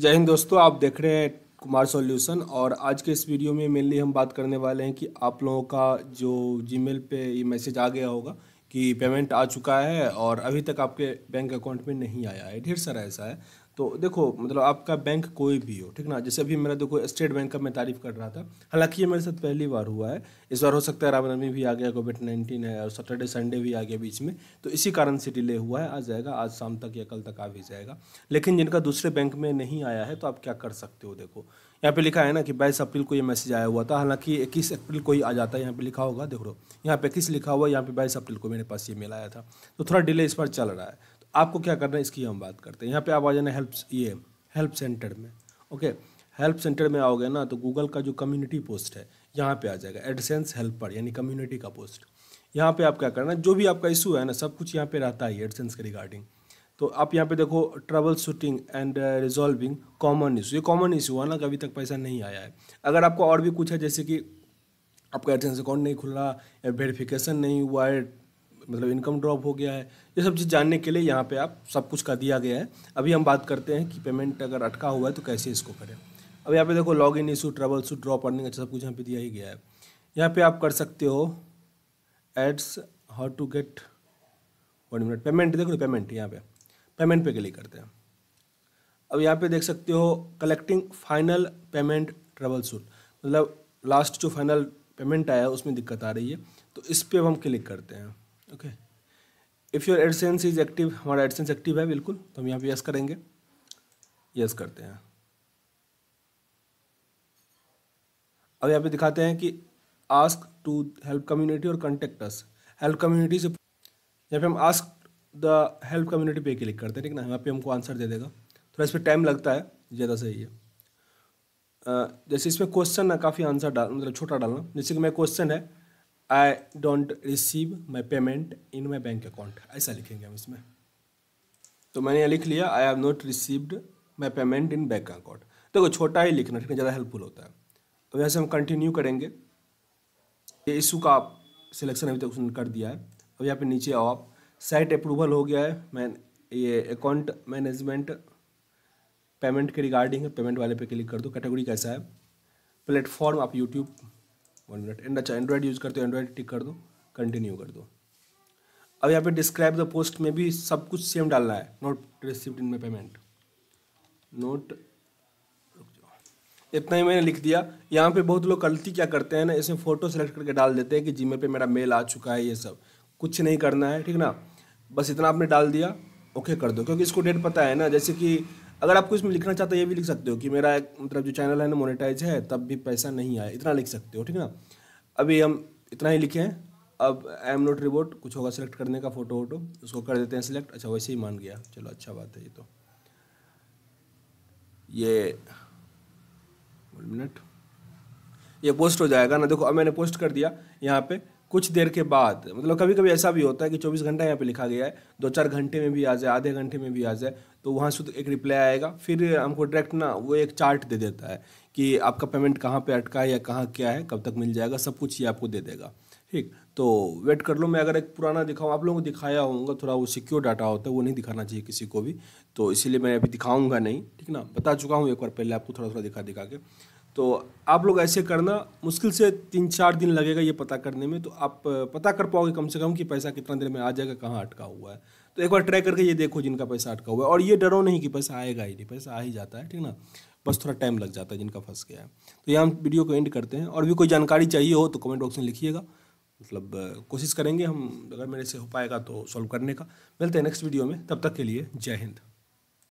जय हिंद दोस्तों आप देख रहे हैं कुमार सॉल्यूशन और आज के इस वीडियो में मेनली हम बात करने वाले हैं कि आप लोगों का जो जीमेल पे ये मैसेज आ गया होगा कि पेमेंट आ चुका है और अभी तक आपके बैंक अकाउंट में नहीं आया है ढेर सारा ऐसा है तो देखो मतलब आपका बैंक कोई भी हो ठीक ना जैसे अभी मेरा देखो स्टेट बैंक का मैं तारीफ कर रहा था हालांकि ये मेरे साथ पहली बार हुआ है इस बार हो सकता है रामनवमी भी आ गया कोविड नाइन्टीन है और सैटरडे संडे भी आ गया बीच में तो इसी कारण से डिले हुआ है आ जाएगा आज शाम तक या कल तक आ भी जाएगा लेकिन जिनका दूसरे बैंक में नहीं आया है तो आप क्या कर सकते हो देखो यहाँ पे लिखा है ना कि बाईस अप्रैल को ये मैसेज आया हुआ था हालांकि इक्कीस अप्रैल को ही आ जाता है यहाँ पे लिखा होगा देखो यहाँ पे इक्कीस लिखा हुआ है यहाँ पे बाईस अप्रैल को मेरे पास ये मेल आया था तो थोड़ा डिले इस बार चल रहा है आपको क्या करना है इसकी हम बात करते हैं यहाँ पे आप आ जाना हेल्प ये हेल्प सेंटर में ओके हेल्प सेंटर में आओगे ना तो गूगल का जो कम्युनिटी पोस्ट है यहाँ पे आ जाएगा एडसेंस हेल्पर यानी कम्युनिटी का पोस्ट यहाँ पे आप क्या करना है जो भी आपका इशू है ना सब कुछ यहाँ पे रहता है एडसेंस के रिगार्डिंग तो आप यहाँ पे देखो troubleshooting and resolving common issue ये कॉमन इशू है ना कभी तक पैसा नहीं आया है अगर आपको और भी कुछ है जैसे कि आपका एडसेंस अकाउंट नहीं रहा या वेरिफिकेशन नहीं हुआ है मतलब इनकम ड्रॉप हो गया है ये सब चीज़ जानने के लिए यहाँ पे आप सब कुछ का दिया गया है अभी हम बात करते हैं कि पेमेंट अगर अटका हुआ है तो कैसे इसको करें अब यहाँ पे देखो log in issue troubleshoot drop earning अच्छा सब कुछ यहाँ पे दिया ही गया है यहाँ पे आप कर सकते हो ads how to get one minute payment देखो पेमेंट यहाँ पे पेमेंट पे क्लिक करते हैं अब यहाँ पे देख सकते हो collecting final payment troubleshoot मतलब लास्ट जो फाइनल पेमेंट आया उसमें दिक्कत आ रही है तो इस पर हम क्लिक करते हैं okay if your AdSense is active हमारा एडसेंस एक्टिव है बिल्कुल तो हम यहाँ पे यस करेंगे यस करते हैं अब यहाँ पे दिखाते हैं कि आस्क टू हेल्प कम्युनिटी और कॉन्टेक्ट अस हेल्प कम्युनिटी से यहाँ पे हम आस्क द हेल्प कम्युनिटी पे क्लिक करते हैं ठीक ना यहाँ पे हमको आंसर दे देगा थोड़ा इस पर टाइम लगता है ज़्यादा सही है जैसे इसमें क्वेश्चन है काफ़ी आंसर डाल मतलब छोटा डालना जैसे कि मैं क्वेश्चन है I don't receive my payment in my bank account ऐसा लिखेंगे हम इसमें तो मैंने यहाँ लिख लिया I have not received my payment in bank account देखो छोटा ही लिखना ठीक है ज़्यादा हेल्पफुल होता है अब तो यहाँ से हम कंटिन्यू करेंगे ये इशू का आप सिलेक्शन अभी तक उसने कर दिया है अब यहाँ पे नीचे आओ आप साइट अप्रूवल हो गया है मैं ये अकाउंट मैनेजमेंट पेमेंट के रिगार्डिंग पेमेंट वाले पे क्लिक कर दो कैटेगरी कैसा है प्लेटफॉर्म आप यूट्यूब वन मिनट एंड अच्छा एंड्रॉयड यूज़ करते हो एंड्रॉयड टिक कर दो कंटिन्यू कर दो अब यहाँ पे डिस्क्राइब द पोस्ट में भी सब कुछ सेम डालना है note receipt in my payment note इतना ही मैंने लिख दिया यहाँ पे बहुत लोग गलती क्या करते हैं ना इसमें फ़ोटो सेलेक्ट करके डाल देते हैं कि जीमेल पे मेरा मेल आ चुका है ये सब कुछ नहीं करना है ठीक ना बस इतना आपने डाल दिया ओके कर दो क्योंकि इसको डेट पता है ना जैसे कि अगर आपको इसमें लिखना चाहते हो ये भी लिख सकते हो कि मेरा एक मतलब जो चैनल है ना मोनेटाइज है तब भी पैसा नहीं आया इतना लिख सकते हो ठीक ना अभी हम इतना ही लिखे हैं अब आई एम नोट रिबोट कुछ होगा सेलेक्ट करने का फ़ोटो वोटो उसको कर देते हैं सिलेक्ट अच्छा वैसे ही मान गया चलो अच्छा बात है ये तो ये मिनट ये पोस्ट हो जाएगा ना देखो अब मैंने पोस्ट कर दिया यहाँ पे कुछ देर के बाद मतलब कभी कभी ऐसा भी होता है कि चौबीस घंटा यहाँ पे लिखा गया है दो चार घंटे में भी आ जाए आधे घंटे में भी आ जाए तो वहाँ से तो एक रिप्लाई आएगा फिर हमको डायरेक्ट ना वो एक चार्ट दे देता है कि आपका पेमेंट कहाँ पे अटका है या कहाँ क्या है कब तक मिल जाएगा सब कुछ ये आपको दे देगा ठीक तो वेट कर लो मैं अगर एक पुराना दिखाऊँ आप लोगों को दिखाया होगा थोड़ा वो सिक्योर डाटा होता है वो नहीं दिखाना चाहिए किसी को भी तो इसीलिए मैं अभी दिखाऊंगा नहीं ठीक ना बता चुका हूँ एक बार पहले आपको थोड़ा थोड़ा दिखा दिखा के तो आप लोग ऐसे करना मुश्किल से तीन चार दिन लगेगा ये पता करने में तो आप पता कर पाओगे कम से कम कि पैसा कितना देर में आ जाएगा कहाँ अटका हुआ है तो एक बार ट्राई करके ये देखो जिनका पैसा अटका हुआ है और ये डरो नहीं कि पैसा आएगा ही नहीं पैसा आ ही जाता है ठीक ना बस थोड़ा टाइम लग जाता है जिनका फंस गया है तो यहाँ हम वीडियो को एंड करते हैं और भी कोई जानकारी चाहिए हो तो कमेंट बॉक्स में लिखिएगा मतलब कोशिश करेंगे हम अगर मेरे से हो पाएगा तो सॉल्व करने का मिलते हैं नेक्स्ट वीडियो में तब तक के लिए जय हिंद